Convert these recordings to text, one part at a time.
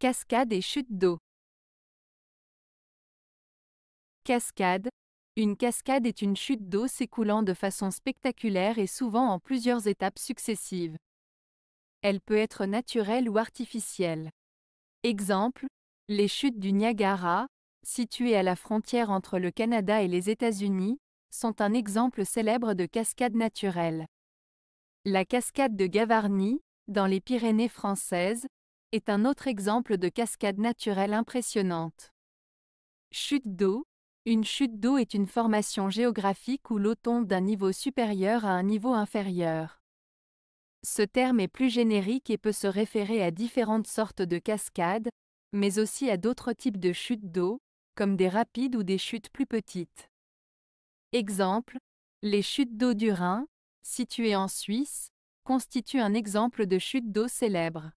Cascade et chute d'eau. Cascade. Une cascade est une chute d'eau s'écoulant de façon spectaculaire et souvent en plusieurs étapes successives. Elle peut être naturelle ou artificielle. Exemple, les chutes du Niagara, situées à la frontière entre le Canada et les États-Unis, sont un exemple célèbre de cascade naturelle. La cascade de Gavarnie, dans les Pyrénées françaises, est un autre exemple de cascade naturelle impressionnante. Chute d'eau. Une chute d'eau est une formation géographique où l'eau tombe d'un niveau supérieur à un niveau inférieur. Ce terme est plus générique et peut se référer à différentes sortes de cascades, mais aussi à d'autres types de chutes d'eau, comme des rapides ou des chutes plus petites. Exemple, les chutes d'eau du Rhin, situées en Suisse, constituent un exemple de chute d'eau célèbre.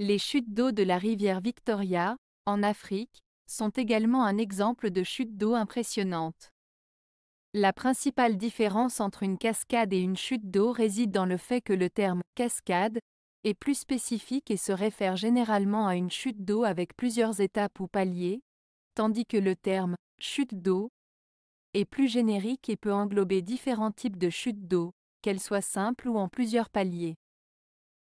Les chutes d'eau de la rivière Victoria, en Afrique, sont également un exemple de chute d'eau impressionnante. La principale différence entre une cascade et une chute d'eau réside dans le fait que le terme cascade est plus spécifique et se réfère généralement à une chute d'eau avec plusieurs étapes ou paliers, tandis que le terme chute d'eau est plus générique et peut englober différents types de chutes d'eau, qu'elles soient simples ou en plusieurs paliers.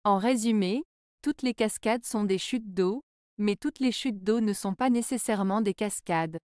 En résumé, toutes les cascades sont des chutes d'eau, mais toutes les chutes d'eau ne sont pas nécessairement des cascades.